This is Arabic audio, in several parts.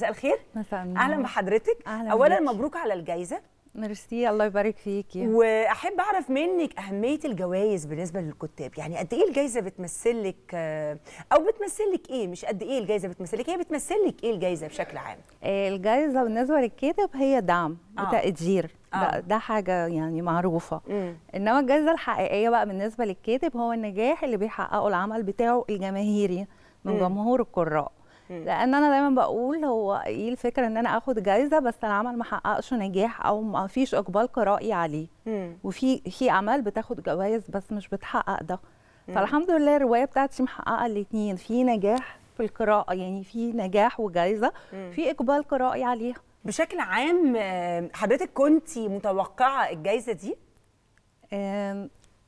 مساء الخير مساء النور اهلا بحضرتك أهلا اولا بيك. مبروك على الجائزه ميرسي الله يبارك فيكي واحب اعرف منك اهميه الجوائز بالنسبه للكتاب يعني قد ايه الجائزه بتمثل لك آه، او بتمثل لك ايه مش قد ايه الجائزه بتمثل لك هي بتمثل لك ايه الجائزه بشكل عام آه، الجائزه بالنسبه للكاتب هي دعم آه. وتقدير آه. ده, ده حاجه يعني معروفه مم. انما الجائزه الحقيقيه بقى بالنسبه للكاتب هو النجاح اللي بيحققه العمل بتاعه الجماهيري من مم. جمهور القراء لان انا دايما بقول هو ايه الفكره ان انا اخد جايزه بس العمل ما حققش نجاح او ما فيش اقبال قرائي عليه وفي في اعمال بتاخد جوائز بس مش بتحقق ده فالحمد لله الروايه بتاعتي محققه الاثنين في نجاح في القراءه يعني في نجاح وجايزه في اقبال قرائي عليها بشكل عام حضرتك كنت متوقعه الجائزه دي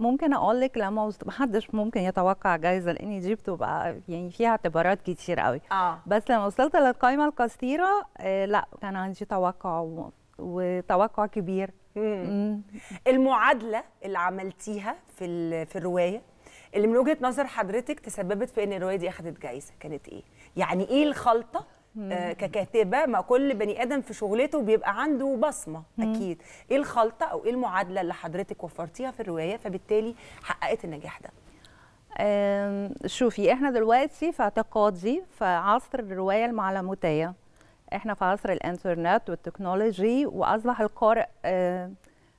ممكن اقول لك لا محدش ممكن يتوقع جايزه لان دي بتبقى يعني فيها اعتبارات كتير قوي آه. بس لما وصلت للقائمه القصيره آه لا كان عندي توقع و... وتوقع كبير مم. المعادله اللي عملتيها في ال... في الروايه اللي من وجهه نظر حضرتك تسببت في ان الروايه دي اخذت جايزه كانت ايه يعني ايه الخلطه آه، ككاتبه ما كل بني ادم في شغلته بيبقى عنده بصمه اكيد ايه الخلطه او ايه المعادله اللي حضرتك وفرتيها في الروايه فبالتالي حققت النجاح ده شوفي احنا دلوقتي في اعتقادي في عصر الروايه المعلموتيه احنا في عصر الانترنت والتكنولوجي واصبح القارئ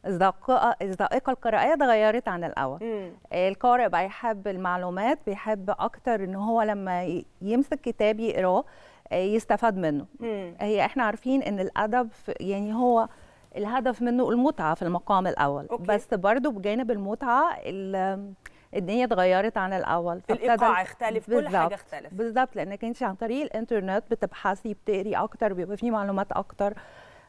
الذائقه الذائقه القراءيه اتغيرت عن الاول مم. القارئ بقى يحب المعلومات بيحب اكتر ان هو لما يمسك كتاب يقراه يستفاد منه مم. هي احنا عارفين ان الادب يعني هو الهدف منه المتعه في المقام الاول أوكي. بس برضه بجانب المتعه الدنيا اتغيرت عن الاول الايقاع اختلف كل حاجه اختلف بالظبط لانك انت عن طريق الانترنت بتبحثي بتقري اكتر بيبقى في معلومات اكتر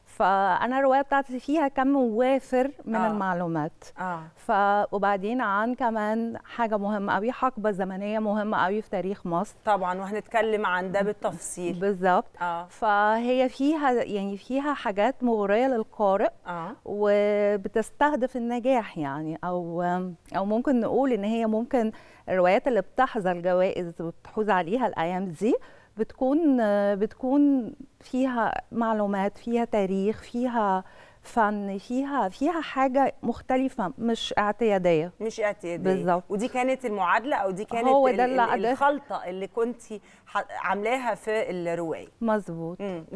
فانا الروايه بتاعتي فيها كم وافر من آه. المعلومات آه. ف وبعدين عن كمان حاجه مهمه قوي حقبه زمنيه مهمه قوي في تاريخ مصر طبعا وهنتكلم عن ده بالتفصيل بالظبط آه. فهي فيها يعني فيها حاجات مغريه للقارئ آه. وبتستهدف النجاح يعني او او ممكن نقول ان هي ممكن الروايات اللي بتحظى الجوائز وبتحوز عليها الايام دي بتكون بتكون فيها معلومات فيها تاريخ فيها فن فيها فيها حاجه مختلفه مش اعتياديه مش اعتياديه بالظبط ودي كانت المعادله او دي كانت هو ده اللي الخلطه اللي كنت عاملاها في الروايه مظبوط